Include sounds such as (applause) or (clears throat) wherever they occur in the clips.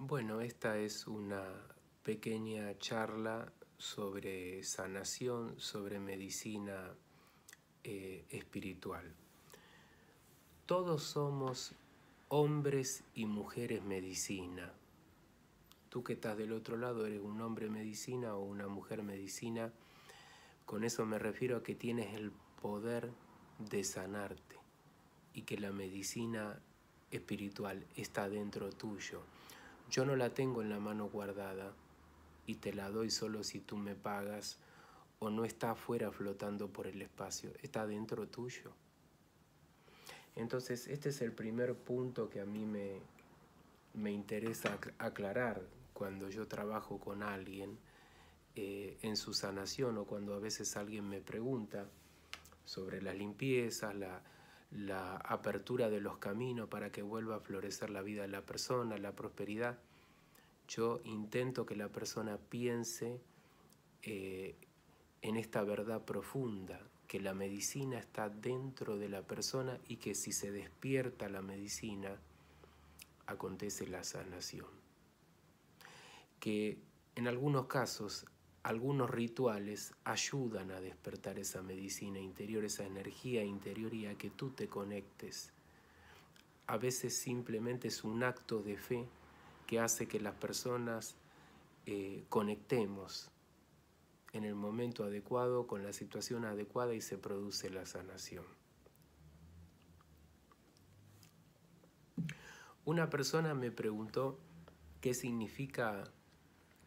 Bueno, esta es una pequeña charla sobre sanación, sobre medicina eh, espiritual. Todos somos hombres y mujeres medicina. Tú que estás del otro lado eres un hombre medicina o una mujer medicina. Con eso me refiero a que tienes el poder de sanarte y que la medicina espiritual está dentro tuyo. Yo no la tengo en la mano guardada y te la doy solo si tú me pagas o no está afuera flotando por el espacio, está dentro tuyo. Entonces, este es el primer punto que a mí me, me interesa aclarar cuando yo trabajo con alguien eh, en su sanación o cuando a veces alguien me pregunta sobre las limpiezas, la, la apertura de los caminos para que vuelva a florecer la vida de la persona, la prosperidad. Yo intento que la persona piense eh, en esta verdad profunda, que la medicina está dentro de la persona y que si se despierta la medicina, acontece la sanación. Que en algunos casos algunos rituales ayudan a despertar esa medicina interior, esa energía interior y a que tú te conectes. A veces simplemente es un acto de fe que hace que las personas eh, conectemos en el momento adecuado, con la situación adecuada y se produce la sanación. Una persona me preguntó qué significa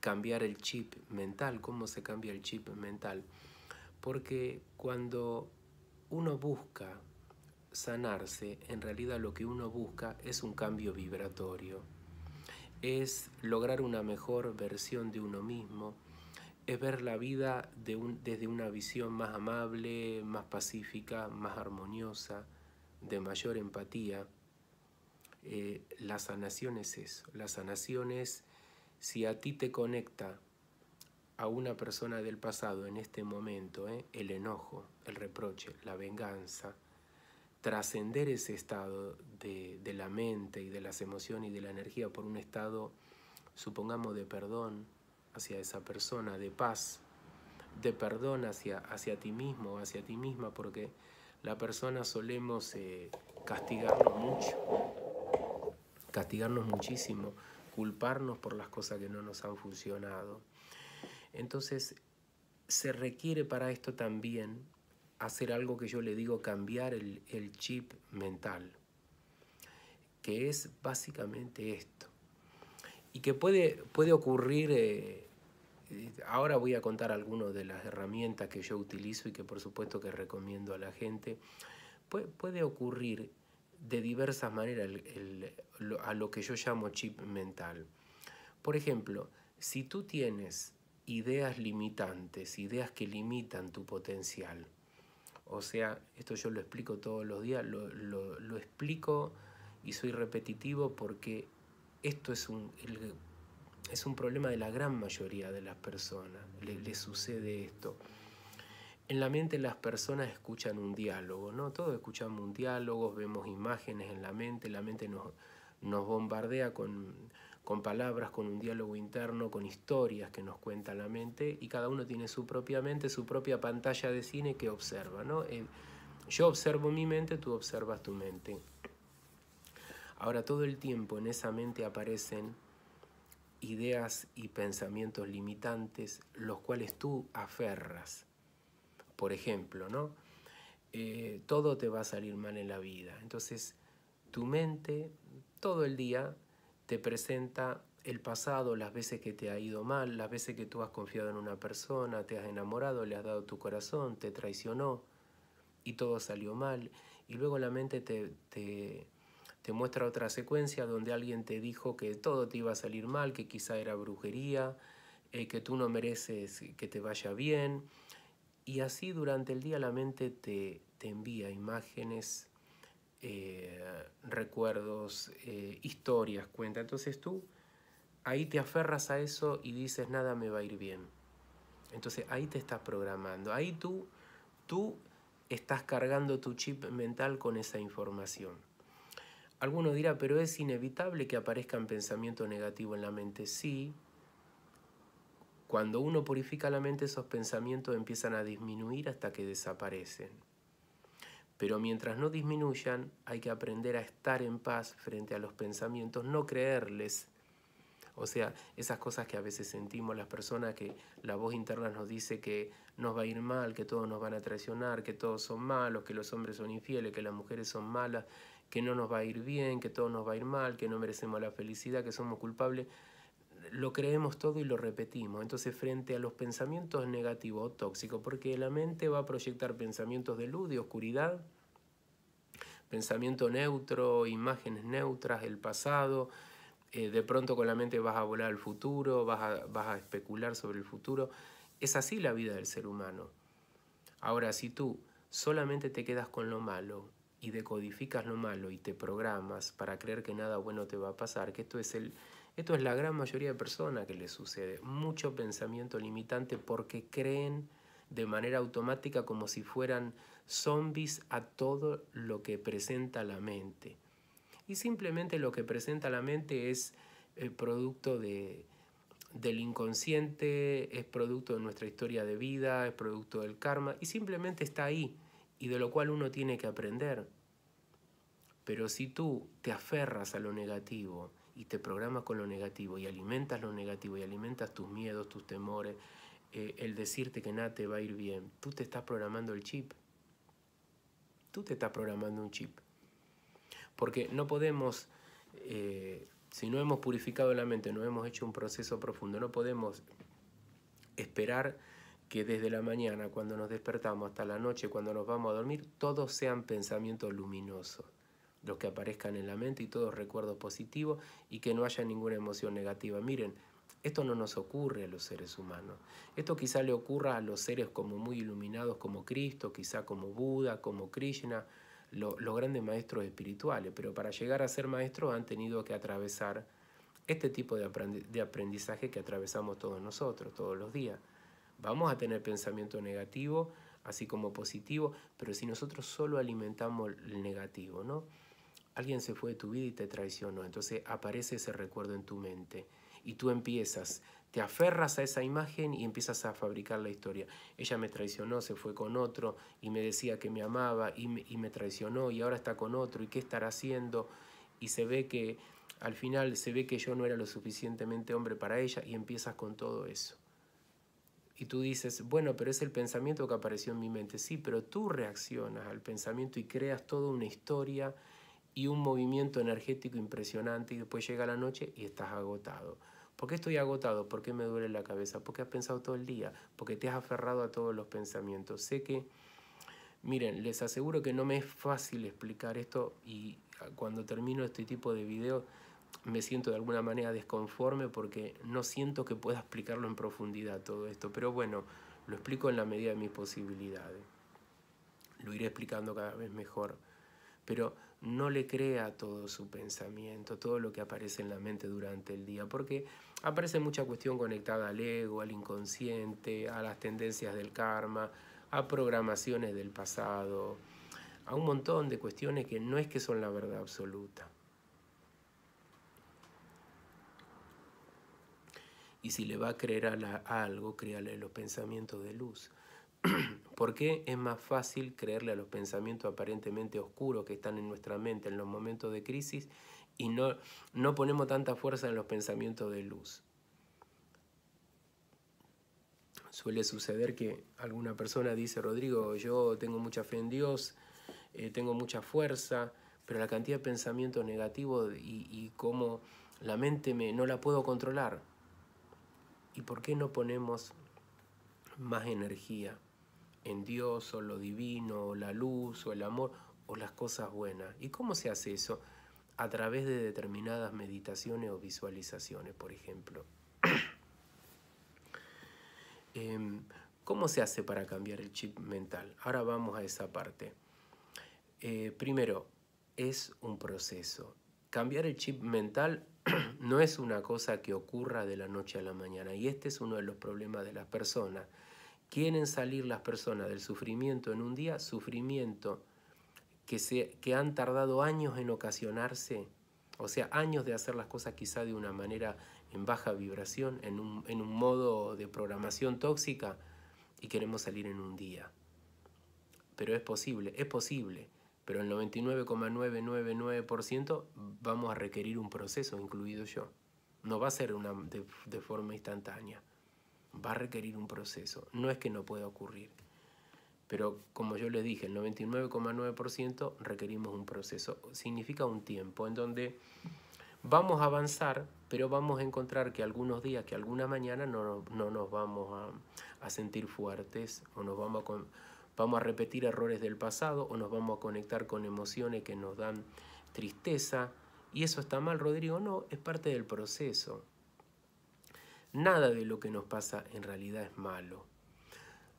cambiar el chip mental, cómo se cambia el chip mental. Porque cuando uno busca sanarse, en realidad lo que uno busca es un cambio vibratorio, es lograr una mejor versión de uno mismo, es ver la vida desde una visión más amable, más pacífica, más armoniosa, de mayor empatía. Eh, la sanación es eso, la sanación es si a ti te conecta a una persona del pasado en este momento, ¿eh? el enojo, el reproche, la venganza, trascender ese estado de, la mente y de las emociones y de la energía por un estado, supongamos, de perdón hacia esa persona, de paz, de perdón hacia, hacia ti mismo, hacia ti misma, porque la persona solemos eh, castigarnos mucho, castigarnos muchísimo culparnos por las cosas que no nos han funcionado. Entonces, se requiere para esto también hacer algo que yo le digo cambiar el, chip mental, que es básicamente esto. Y que puede, puede ocurrir, eh, eh, ahora voy a contar algunas de las herramientas que yo utilizo y que por supuesto que recomiendo a la gente, puede ocurrir de diversas maneras el a lo que yo llamo chip mental. Por ejemplo, si tú tienes ideas limitantes, ideas que limitan tu potencial, o sea, esto yo lo explico todos los días, lo, explico y soy repetitivo porque esto es un, es un problema de la gran mayoría de las personas, le, sucede esto. En la mente las personas escuchan un diálogo, ¿no? Todos escuchamos un diálogo, vemos imágenes en la mente, la mente nos, nos bombardea con, palabras, con un diálogo interno, con historias que nos cuenta la mente y cada uno tiene su propia mente, su propia pantalla de cine que observa. Eh, yo observo mi mente, tú observas tu mente. Ahora todo el tiempo en esa mente aparecen ideas y pensamientos limitantes, los cuales tú aferras. Por ejemplo, ¿no? Eh, todo te va a salir mal en la vida. Entonces, tu mente todo el día te presenta el pasado, las veces que te ha ido mal, las veces que tú has confiado en una persona, te has enamorado, le has dado tu corazón, te traicionó y todo salió mal. Y luego la mente te, muestra otra secuencia donde alguien te dijo que todo te iba a salir mal, que quizá era brujería, eh, que tú no mereces que te vaya bien. Y así durante el día la mente te, te envía imágenes, eh, recuerdos, eh, historias cuenta. Entonces tú ahí te aferras a eso y dices, nada me va a ir bien. Entonces ahí te estás programando, ahí tú, tú estás cargando tu chip mental con esa información. Alguno dirá, pero es inevitable que aparezcan pensamientos negativos en la mente. Sí, cuando uno purifica la mente, esos pensamientos empiezan a disminuir hasta que desaparecen. Pero mientras no disminuyan, hay que aprender a estar en paz frente a los pensamientos, no creerles. O sea, esas cosas que a veces sentimos las personas, que la voz interna nos dice que nos va a ir mal, que todos nos van a traicionar, que todos son malos, que los hombres son infieles, que las mujeres son malas, que no nos va a ir bien, que todo nos va a ir mal, que no merecemos la felicidad, que somos culpables lo creemos todo y lo repetimos. Entonces, frente a los pensamientos negativos o tóxicos, porque la mente va a proyectar pensamientos de luz, y oscuridad, pensamiento neutro, imágenes neutras, el pasado. Eh, de pronto con la mente vas a volar al futuro, vas a especular sobre el futuro. Es así la vida del ser humano. Ahora, si tú solamente te quedas con lo malo y decodificas lo malo y te programas para creer que nada bueno te va a pasar, que esto es el, esto es la gran mayoría de personas que les sucede. Mucho pensamiento limitante porque creen de manera automática como si fueran zombies a todo lo que presenta la mente. Y simplemente lo que presenta la mente es el producto de, del inconsciente, es producto de nuestra historia de vida, es producto del karma, y simplemente está ahí, y de lo cual uno tiene que aprender. Pero si tú te aferras a lo negativo, y te programas con lo negativo y alimentas lo negativo y alimentas tus miedos, tus temores, eh, el decirte que nada te va a ir bien, tú te estás programando el chip. Tú te estás programando un chip. Porque no podemos, eh, si no hemos purificado la mente, no hemos hecho un proceso profundo, no podemos esperar que desde la mañana, cuando nos despertamos, hasta la noche, cuando nos vamos a dormir, todos sean pensamientos luminosos los que aparezcan en la mente y todos recuerdos positivos y que no haya ninguna emoción negativa. Miren, esto no nos ocurre a los seres humanos. Esto quizá le ocurra a los seres como muy iluminados como Cristo, quizá como Buda, como Krishna, los grandes maestros espirituales, pero para llegar a ser maestros han tenido que atravesar este tipo de aprendizaje que atravesamos todos nosotros, todos los días. Vamos a tener pensamiento negativo, así como positivo, pero si nosotros solo alimentamos el negativo, ¿no? alguien se fue de tu vida y te traicionó. Entonces aparece ese recuerdo en tu mente y tú empiezas, te aferras a esa imagen y empiezas a fabricar la historia. Ella me traicionó, se fue con otro y me decía que me amaba y me, traicionó y ahora está con otro y qué estará haciendo. Y se ve que al final se ve que yo no era lo suficientemente hombre para ella y empiezas con todo eso. Y tú dices, bueno, pero es el pensamiento que apareció en mi mente. Sí, pero tú reaccionas al pensamiento y creas toda una historia y un movimiento energético impresionante y después llega la noche y estás agotado. ¿Por qué estoy agotado? ¿Por qué me duele la cabeza? ¿por qué has pensado todo el día, porque te has aferrado a todos los pensamientos. Sé que, miren, les aseguro que no me es fácil explicar esto y ah, cuando termino este tipo de video me siento de alguna manera desconforme porque no siento que pueda explicarlo en profundidad todo esto. Pero bueno, lo explico en la medida de mis posibilidades. Lo iré explicando cada vez mejor. Pero no le crea todo su pensamiento, todo lo que aparece en la mente durante el día, porque aparece mucha cuestión conectada al ego, al inconsciente, a las tendencias del karma, a programaciones del pasado, a un montón de cuestiones que no es que son la verdad absoluta. Y si le va a creer a, algo, créale los pensamientos de luz. (clears throat) ¿Por qué es más fácil creerle a los pensamientos aparentemente oscuros que están en nuestra mente en los momentos de crisis y no, ponemos tanta fuerza en los pensamientos de luz? Suele suceder que alguna persona dice, Rodrigo, yo tengo mucha fe en Dios, eh, tengo mucha fuerza, pero la cantidad de pensamientos negativos y, y cómo la mente me, no la puedo controlar. ¿Y por qué no ponemos más energía? en Dios o lo divino o la luz o el amor o las cosas buenas. ¿Y cómo se hace eso? A través de determinadas meditaciones o visualizaciones, por ejemplo. (clears throat) Em, ¿Cómo se hace para cambiar el chip mental? Ahora vamos a esa parte. Eh, primero, es un proceso. Cambiar el chip mental (clears throat) no es una cosa que ocurra de la noche a la mañana y este es uno de los problemas de las personas Quieren salir las personas del sufrimiento en un día, sufrimiento que, se, que han tardado años en ocasionarse, o sea, años de hacer las cosas quizá de una manera en baja vibración, en un, modo de programación tóxica, y queremos salir en un día. Pero es posible, es posible pero el 99,999% vamos a requerir un proceso, incluido yo. No va a ser una, de forma instantánea va a requerir un proceso. No es que no pueda ocurrir, pero como yo les dije, el 99,9% requerimos un proceso. Significa un tiempo en donde vamos a avanzar, pero vamos a encontrar que algunos días, que alguna mañana no, nos vamos a, sentir fuertes o nos vamos vamos a repetir errores del pasado o nos vamos a conectar con emociones que nos dan tristeza. Y eso está mal, Rodrigo. No, es parte del proceso. Nada de lo que nos pasa en realidad es malo.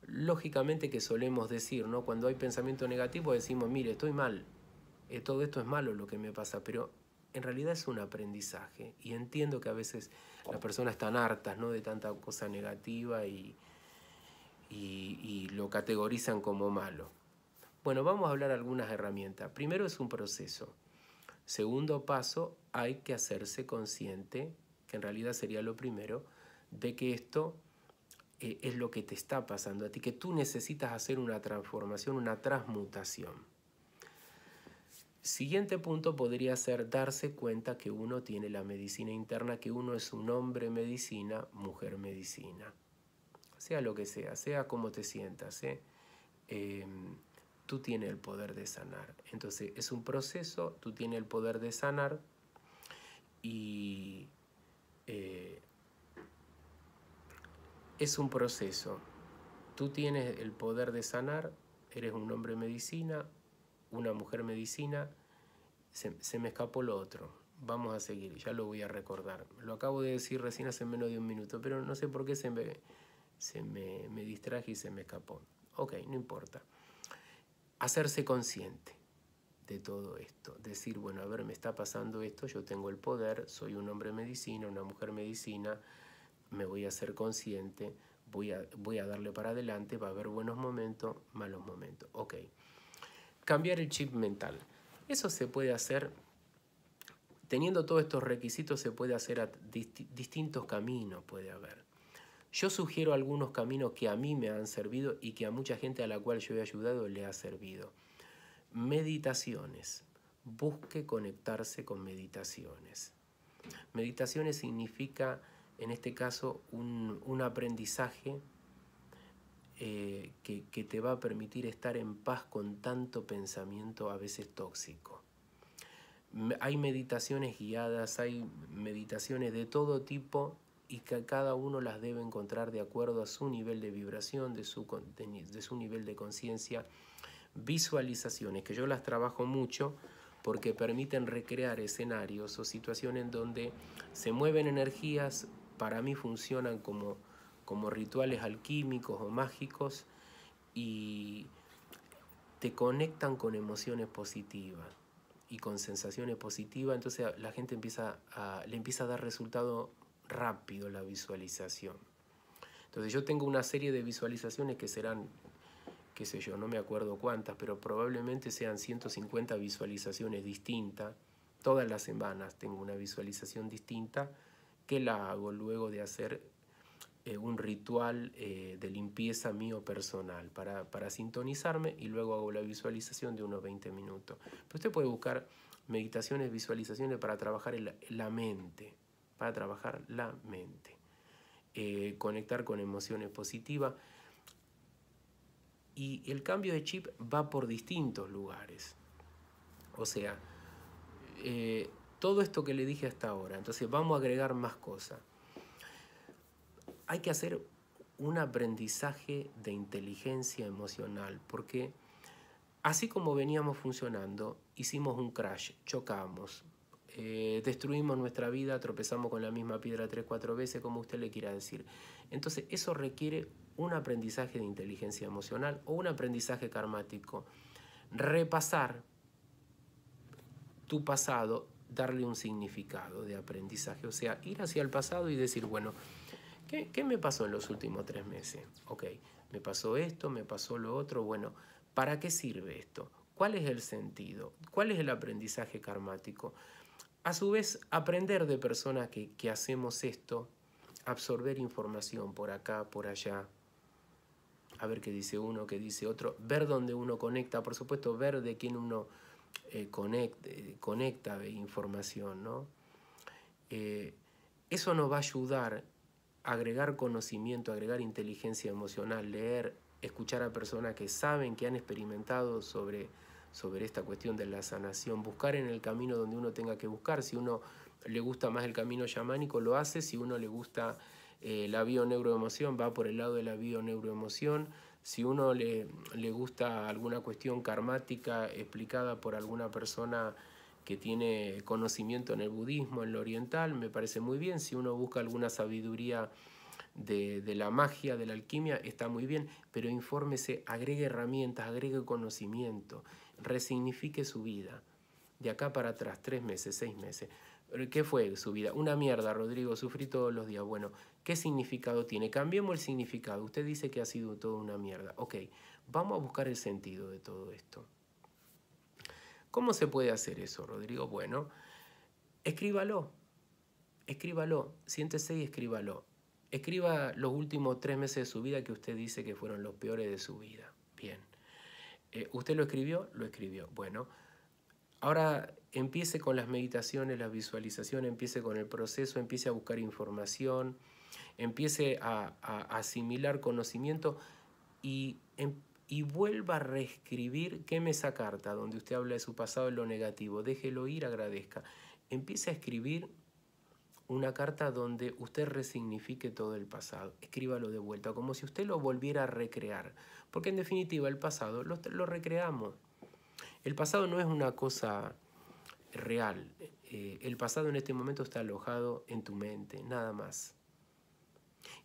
Lógicamente que solemos decir, ¿no? Cuando hay pensamiento negativo decimos, mire, estoy mal, eh, todo esto es malo lo que me pasa, pero en realidad es un aprendizaje. Y entiendo que a veces las personas están hartas, ¿no? De tanta cosa negativa y, y lo categorizan como malo. Bueno, vamos a hablar algunas herramientas. Primero es un proceso. Segundo paso, hay que hacerse consciente, que en realidad sería lo primero, de que esto eh, es lo que te está pasando a ti, que tú necesitas hacer una transformación, una transmutación. Siguiente punto podría ser darse cuenta que uno tiene la medicina interna, que uno es un hombre medicina, mujer medicina. Sea lo que sea, sea como te sientas, eh, tú tienes el poder de sanar. Entonces es un proceso, tú tienes el poder de sanar y eh, es un proceso. Tú tienes el poder de sanar, eres un hombre medicina, una mujer medicina, se, me escapó lo otro. Vamos a seguir, ya lo voy a recordar. Lo acabo de decir recién hace menos de un minuto, pero no sé por qué se me, se me, me distraje y se me escapó. Ok, no importa. Hacerse consciente de todo esto. Decir, bueno, a ver, me está pasando esto, yo tengo el poder, soy un hombre medicina, una mujer medicina, me voy a ser consciente, voy a, voy a darle para adelante, va a haber buenos momentos, malos momentos. Ok. Cambiar el chip mental. Eso se puede hacer, teniendo todos estos requisitos, se puede hacer a distintos caminos, puede haber. Yo sugiero algunos caminos que a mí me han servido y que a mucha gente a la cual yo he ayudado le ha servido. Meditaciones. Busque conectarse con meditaciones. Meditaciones significa en este caso un, aprendizaje eh, que, te va a permitir estar en paz con tanto pensamiento a veces tóxico. Hay meditaciones guiadas, hay meditaciones de todo tipo y que cada uno las debe encontrar de acuerdo a su nivel de vibración, de su, de su nivel de conciencia. Visualizaciones, que yo las trabajo mucho porque permiten recrear escenarios o situaciones donde se mueven energías para mí funcionan como, rituales alquímicos o mágicos y te conectan con emociones positivas y con sensaciones positivas, entonces la gente empieza le empieza a dar resultado rápido la visualización. Entonces yo tengo una serie de visualizaciones que serán, qué sé yo, no me acuerdo cuántas, pero probablemente sean 150 visualizaciones distintas. Todas las semanas tengo una visualización distinta la hago luego de hacer eh, un ritual eh, de limpieza mío personal para, para, sintonizarme y luego hago la visualización de unos 20 minutos. Pero usted puede buscar meditaciones, visualizaciones para trabajar la mente, para trabajar la mente, eh, conectar con emociones positivas. Y el cambio de chip va por distintos lugares. O sea, todo esto que le dije hasta ahora. Entonces vamos a agregar más cosas. Hay que hacer un aprendizaje de inteligencia emocional, porque así como veníamos funcionando, hicimos un crash, chocamos, eh, destruimos nuestra vida, tropezamos con la misma piedra tres, cuatro veces, como usted le quiera decir. Entonces eso requiere un aprendizaje de inteligencia emocional o un aprendizaje karmático. Repasar tu pasado darle un significado de aprendizaje, o sea, ir hacia el pasado y decir, bueno, ¿qué, me pasó en los últimos tres meses? Ok, me pasó esto, me pasó lo otro, bueno, ¿para qué sirve esto? ¿Cuál es el sentido? ¿Cuál es el aprendizaje karmático? A su vez, aprender de personas que, que hacemos esto, absorber información por acá, por allá, a ver qué dice uno, qué dice otro, ver dónde uno conecta, por supuesto, ver de quién uno eh, eh, conecta, información, eh, eso nos va a ayudar a agregar conocimiento, agregar inteligencia emocional, leer, escuchar a personas que saben, que han experimentado sobre, sobre esta cuestión de la sanación, buscar en el camino donde uno tenga que buscar, si uno le gusta más el camino chamánico, lo hace, si uno le gusta bio eh, la bioneuroemoción va por el lado de la bioneuroemoción. Si uno le, gusta alguna cuestión karmática explicada por alguna persona que tiene conocimiento en el budismo, en lo oriental, me parece muy bien. Si uno busca alguna sabiduría de, de, la magia, de la alquimia, está muy bien, pero infórmese, agregue herramientas, agregue conocimiento, resignifique su vida. De acá para atrás, tres meses, seis meses. ¿Qué fue su vida? Una mierda, Rodrigo, sufrí todos los días. Bueno, ¿Qué significado tiene? Cambiemos el significado. Usted dice que ha sido todo una mierda. Ok, vamos a buscar el sentido de todo esto. ¿Cómo se puede hacer eso, Rodrigo? Bueno, escríbalo. Escríbalo. Siéntese y escríbalo. Escriba los últimos tres meses de su vida que usted dice que fueron los peores de su vida. Bien. Eh, ¿Usted lo escribió? Lo escribió. Bueno, ahora empiece con las meditaciones, la visualización. empiece con el proceso, empiece a buscar información empiece a, asimilar conocimiento y, em, vuelva a reescribir, queme esa carta donde usted habla de su pasado en lo negativo, déjelo ir, agradezca. Empiece a escribir una carta donde usted resignifique todo el pasado, escríbalo de vuelta, como si usted lo volviera a recrear, porque en definitiva el pasado lo, recreamos. El pasado no es una cosa real, eh, el pasado en este momento está alojado en tu mente, nada más.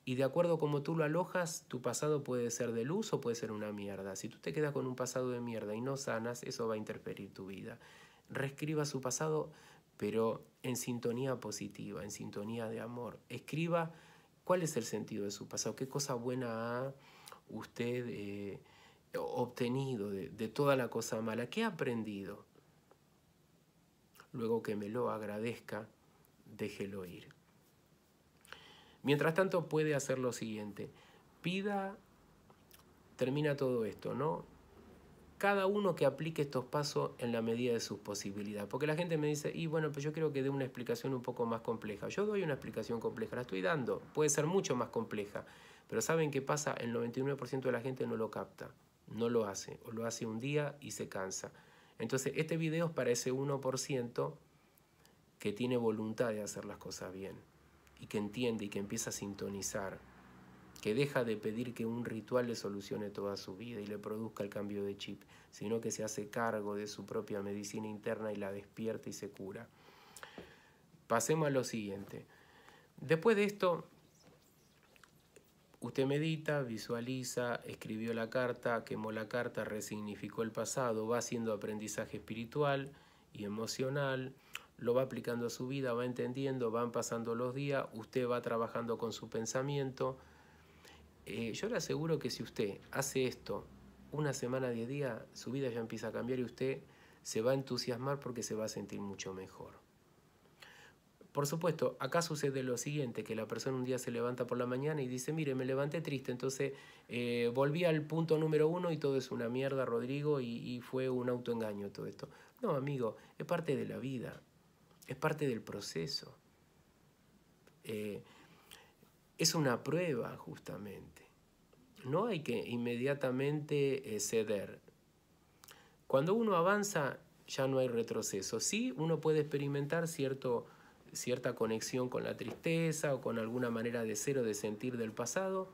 Y de acuerdo como cómo tú lo alojas, tu pasado puede ser de luz o puede ser una mierda. Si tú te quedas con un pasado de mierda y no sanas, eso va a interferir tu vida. Reescriba su pasado, pero en sintonía positiva, en sintonía de amor. Escriba cuál es el sentido de su pasado, qué cosa buena ha usted eh, obtenido de, de toda la cosa mala, qué ha aprendido. Luego que me lo agradezca, déjelo ir. Mientras tanto puede hacer lo siguiente. Pida, termina todo esto, ¿no? Cada uno que aplique estos pasos en la medida de sus posibilidades. Porque la gente me dice, y bueno, pues yo creo que dé una explicación un poco más compleja. Yo doy una explicación compleja, la estoy dando. Puede ser mucho más compleja. Pero ¿saben qué pasa? El 99% de la gente no lo capta, no lo hace. O lo hace un día y se cansa. Entonces, este video es para ese 1% que tiene voluntad de hacer las cosas bien y que entiende y que empieza a sintonizar, que deja de pedir que un ritual le solucione toda su vida y le produzca el cambio de chip, sino que se hace cargo de su propia medicina interna y la despierta y se cura. Pasemos a lo siguiente. Después de esto, usted medita, visualiza, escribió la carta, quemó la carta, resignificó el pasado, va haciendo aprendizaje espiritual y emocional, lo va aplicando a su vida, va entendiendo, van pasando los días, usted va trabajando con su pensamiento. Eh, yo le aseguro que si usted hace esto una semana, diez días, su vida ya empieza a cambiar y usted se va a entusiasmar porque se va a sentir mucho mejor. Por supuesto, acá sucede lo siguiente, que la persona un día se levanta por la mañana y dice, mire, me levanté triste, entonces eh, volví al punto número uno y todo es una mierda, Rodrigo, y, y fue un autoengaño todo esto. No, amigo, es parte de la vida es parte del proceso. Eh, es una prueba justamente. No hay que inmediatamente eh, ceder. Cuando uno avanza ya no hay retroceso. Sí, uno puede experimentar cierto, cierta conexión con la tristeza o con alguna manera de ser o de sentir del pasado,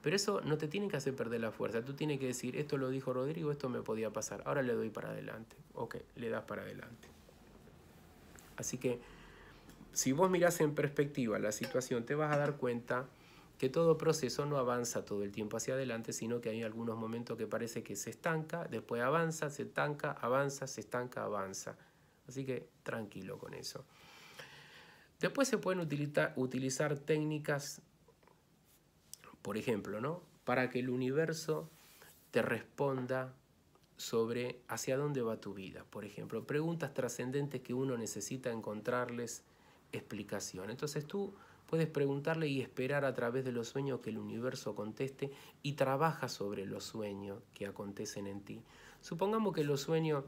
pero eso no te tiene que hacer perder la fuerza. Tú tienes que decir, esto lo dijo Rodrigo, esto me podía pasar, ahora le doy para adelante. Ok, le das para adelante. Así que si vos mirás en perspectiva la situación, te vas a dar cuenta que todo proceso no avanza todo el tiempo hacia adelante, sino que hay algunos momentos que parece que se estanca, después avanza, se estanca, avanza, se estanca, avanza. Así que tranquilo con eso. Después se pueden utilizar, técnicas, por ejemplo, para que el universo te responda sobre hacia dónde va tu vida, por ejemplo, preguntas trascendentes que uno necesita encontrarles explicación. Entonces tú puedes preguntarle y esperar a través de los sueños que el universo conteste y trabaja sobre los sueños que acontecen en ti. Supongamos que los sueños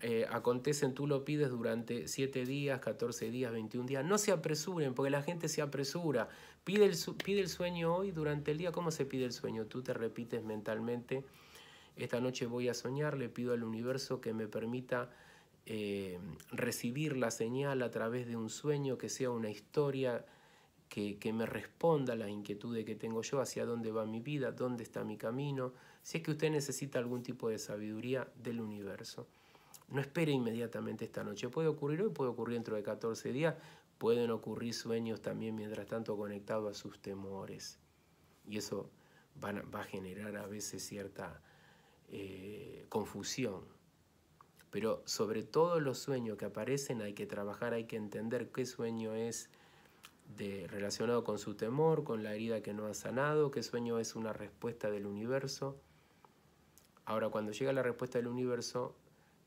eh, acontecen, tú lo pides durante 7 días, 14 días, 21 días. No se apresuren, porque la gente se apresura. Pide el, pide el sueño hoy, durante el día. ¿Cómo se pide el sueño? Tú te repites mentalmente esta noche voy a soñar, le pido al universo que me permita eh, recibir la señal a través de un sueño, que sea una historia, que, me responda a las inquietudes que tengo yo, hacia dónde va mi vida, dónde está mi camino. Si es que usted necesita algún tipo de sabiduría del universo. No espere inmediatamente esta noche. Puede ocurrir hoy, puede ocurrir dentro de 14 días. Pueden ocurrir sueños también mientras tanto conectados a sus temores. Y eso va a generar a veces cierta eh, confusión. Pero sobre todo los sueños que aparecen hay que trabajar, hay que entender qué sueño es de, relacionado con su temor, con la herida que no ha sanado, qué sueño es una respuesta del universo. Ahora, cuando llega la respuesta del universo,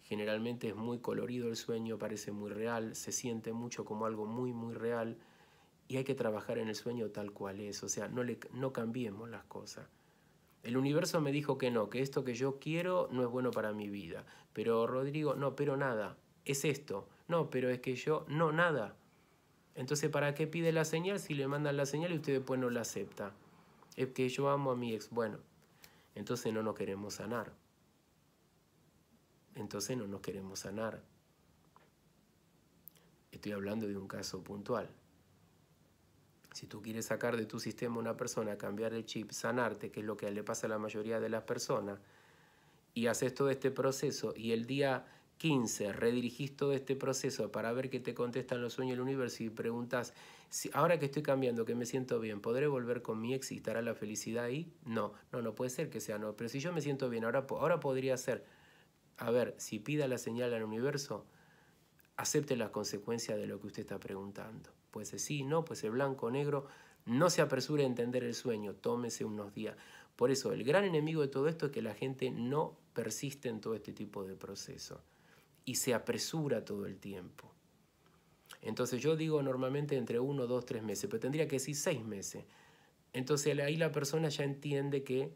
generalmente es muy colorido el sueño, parece muy real, se siente mucho como algo muy, muy real y hay que trabajar en el sueño tal cual es, o sea, no, le, no cambiemos las cosas. El universo me dijo que no, que esto que yo quiero no es bueno para mi vida. Pero Rodrigo, no, pero nada, es esto. No, pero es que yo, no, nada. Entonces, ¿para qué pide la señal si le mandan la señal y usted después no la acepta? Es que yo amo a mi ex. Bueno, entonces no nos queremos sanar. Entonces no nos queremos sanar. Estoy hablando de un caso puntual. Si tú quieres sacar de tu sistema una persona, cambiar el chip, sanarte, que es lo que le pasa a la mayoría de las personas, y haces todo este proceso y el día 15 redirigís todo este proceso para ver qué te contestan los sueños del universo y preguntas, si ahora que estoy cambiando, que me siento bien, ¿podré volver con mi ex y estará la felicidad ahí? No, no, no puede ser que sea no, pero si yo me siento bien, ahora, ahora podría ser, a ver, si pida la señal al universo, acepte las consecuencias de lo que usted está preguntando. Pues sí, no, pues el blanco, negro. No se apresure a entender el sueño, tómese unos días. Por eso, el gran enemigo de todo esto es que la gente no persiste en todo este tipo de proceso y se apresura todo el tiempo. Entonces yo digo normalmente entre uno, dos, tres meses, pero tendría que decir seis meses. Entonces ahí la persona ya entiende que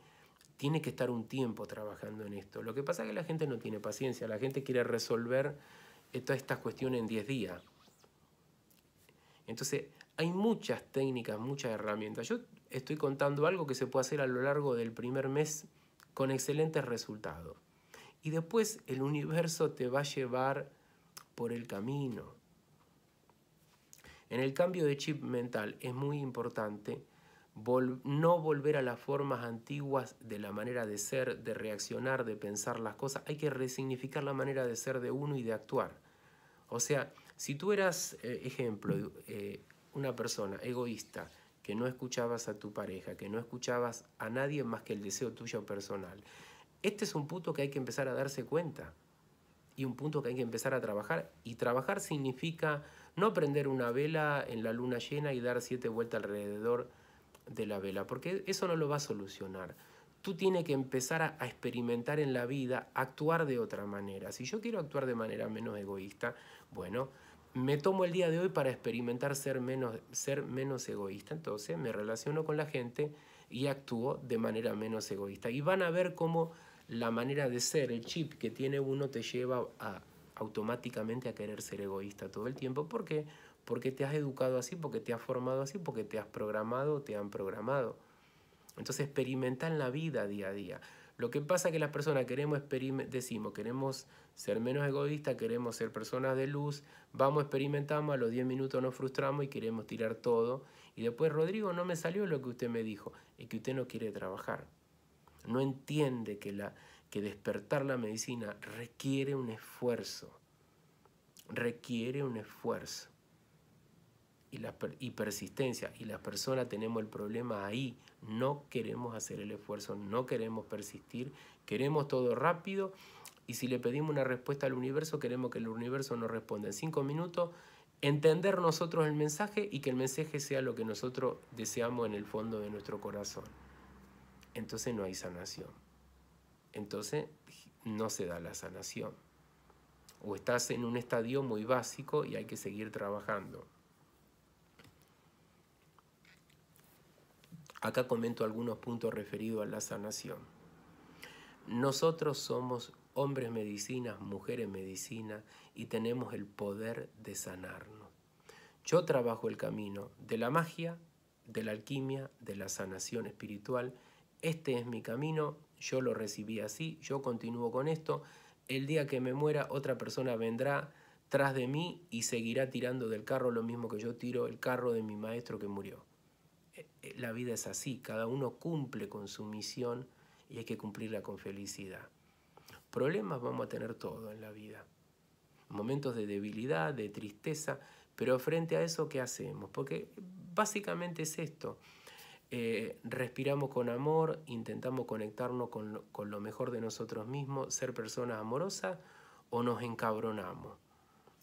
tiene que estar un tiempo trabajando en esto. Lo que pasa es que la gente no tiene paciencia, la gente quiere resolver todas estas cuestiones en diez días. Entonces, hay muchas técnicas, muchas herramientas. Yo estoy contando algo que se puede hacer a lo largo del primer mes con excelentes resultados. Y después el universo te va a llevar por el camino. En el cambio de chip mental es muy importante no volver a las formas antiguas de la manera de ser, de reaccionar, de pensar las cosas. Hay que resignificar la manera de ser de uno y de actuar. O sea, si tú eras, eh, ejemplo, eh, una persona egoísta, que no escuchabas a tu pareja, que no escuchabas a nadie más que el deseo tuyo personal, este es un punto que hay que empezar a darse cuenta y un punto que hay que empezar a trabajar. Y trabajar significa no prender una vela en la luna llena y dar siete vueltas alrededor de la vela, porque eso no lo va a solucionar. Tú tienes que empezar a experimentar en la vida, actuar de otra manera. Si yo quiero actuar de manera menos egoísta, bueno, me tomo el día de hoy para experimentar ser menos, ser menos egoísta, entonces me relaciono con la gente y actúo de manera menos egoísta. Y van a ver cómo la manera de ser, el chip que tiene uno te lleva automáticamente a querer ser egoísta todo el tiempo. ¿Por Porque te has educado así, porque te has formado así, porque te has programado, te han programado. Entonces experimentan la vida día a día. Lo que pasa es que las personas queremos decimos, queremos ser menos egoístas, queremos ser personas de luz, vamos, experimentamos, a los 10 minutos nos frustramos y queremos tirar todo. Y después, Rodrigo, no me salió lo que usted me dijo, es que usted no quiere trabajar. No entiende que, la, que despertar la medicina requiere un esfuerzo, requiere un esfuerzo y, persistencia. Y las personas tenemos el problema ahí. No queremos hacer el esfuerzo, no queremos persistir, queremos todo rápido. Y si le pedimos una respuesta al universo, queremos que el universo nos responda en cinco minutos, entender nosotros el mensaje y que el mensaje sea lo que nosotros deseamos en el fondo de nuestro corazón. Entonces no hay sanación. Entonces no se da la sanación o estás en un estadio muy básico y hay que seguir trabajando. Acá comento algunos puntos referidos a la sanación. Nosotros somos hombres medicinas, mujeres medicinas y tenemos el poder de sanarnos. Yo trabajo el camino de la magia, de la alquimia, de la sanación espiritual. Este es mi camino, yo lo recibí así, yo continúo con esto. El día que me muera otra persona vendrá tras de mí y seguirá tirando del carro lo mismo que yo tiro el carro de mi maestro que murió la vida es así, cada uno cumple con su misión y hay que cumplirla con felicidad. Problemas vamos a tener todo en la vida. Momentos de debilidad, de tristeza, pero frente a eso, ¿qué hacemos? Porque básicamente es esto. Eh, respiramos con amor, intentamos conectarnos con con lo mejor de nosotros mismos, ser personas amorosas o nos encabronamos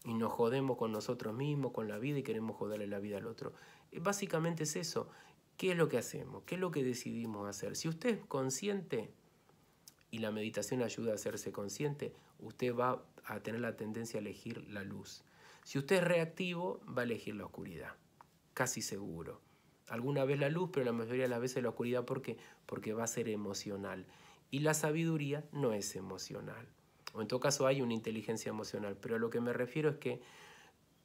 y nos jodemos con nosotros mismos, con la vida y queremos joderle la vida al otro. Básicamente es eso. ¿Qué es lo que hacemos? ¿Qué es lo que decidimos hacer? Si usted es consciente y la meditación ayuda a hacerse consciente, usted va a tener la tendencia a elegir la luz. Si usted es reactivo, va a elegir la oscuridad, casi seguro. Alguna vez la luz, pero la mayoría de las veces la oscuridad ¿por qué? porque va a ser emocional. Y la sabiduría no es emocional. O en todo caso hay una inteligencia emocional, pero a lo que me refiero es que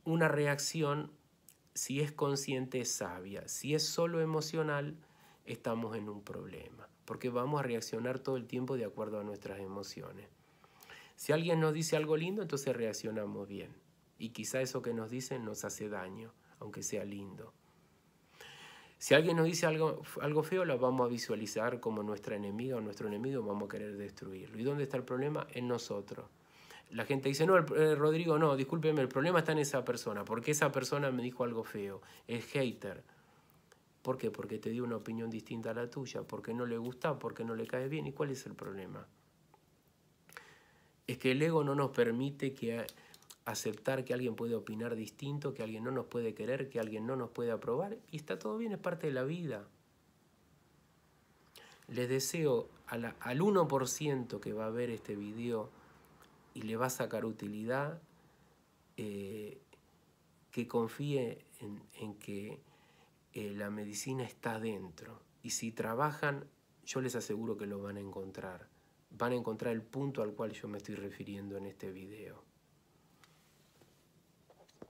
una reacción si es consciente es sabia, si es solo emocional, estamos en un problema, porque vamos a reaccionar todo el tiempo de acuerdo a nuestras emociones. Si alguien nos dice algo lindo, entonces reaccionamos bien, y quizá eso que nos dicen nos hace daño, aunque sea lindo. Si alguien nos dice algo, algo feo, lo vamos a visualizar como nuestra enemiga o nuestro enemigo, vamos a querer destruirlo. ¿Y dónde está el problema? En nosotros la gente dice, no, eh, Rodrigo, no, discúlpeme, el problema está en esa persona, porque esa persona me dijo algo feo, es hater. ¿Por qué? Porque te dio una opinión distinta a la tuya, porque no le gusta, porque no le cae bien. ¿Y cuál es el problema? Es que el ego no nos permite que aceptar que alguien puede opinar distinto, que alguien no nos puede querer, que alguien no nos puede aprobar, y está todo bien, es parte de la vida. Les deseo al 1% que va a ver este video y le va a sacar utilidad, eh, que confíe en, que eh, la medicina está dentro. Y si trabajan, yo les aseguro que lo van a encontrar. Van a encontrar el punto al cual yo me estoy refiriendo en este video.